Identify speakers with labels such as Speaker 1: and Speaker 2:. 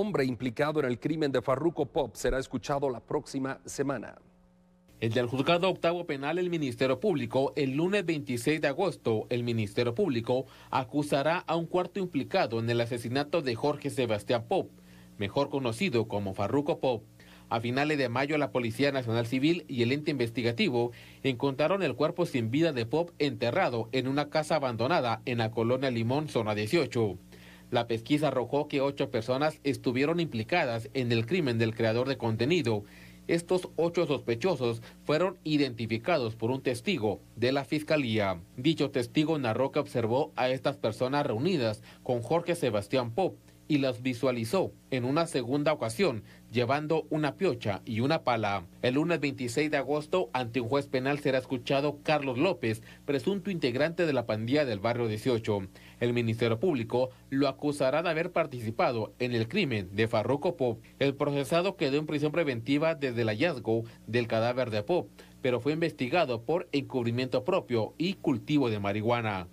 Speaker 1: Hombre implicado en el crimen de Farruko Pop será escuchado la próxima semana.
Speaker 2: El del juzgado octavo penal el Ministerio Público, el lunes 26 de agosto, el Ministerio Público acusará a un cuarto implicado en el asesinato de Jorge Sebastián Pop, mejor conocido como Farruco Pop. A finales de mayo, la Policía Nacional Civil y el ente investigativo encontraron el cuerpo sin vida de Pop enterrado en una casa abandonada en la colonia Limón, zona 18. La pesquisa arrojó que ocho personas estuvieron implicadas en el crimen del creador de contenido. Estos ocho sospechosos fueron identificados por un testigo de la fiscalía. Dicho testigo narró que observó a estas personas reunidas con Jorge Sebastián Pop, y las visualizó en una segunda ocasión llevando una piocha y una pala. El lunes 26 de agosto, ante un juez penal será escuchado Carlos López, presunto integrante de la pandilla del barrio 18. El Ministerio Público lo acusará de haber participado en el crimen de Farroco Pop. El procesado quedó en prisión preventiva desde el hallazgo del cadáver de Pop, pero fue investigado por encubrimiento propio y cultivo de marihuana.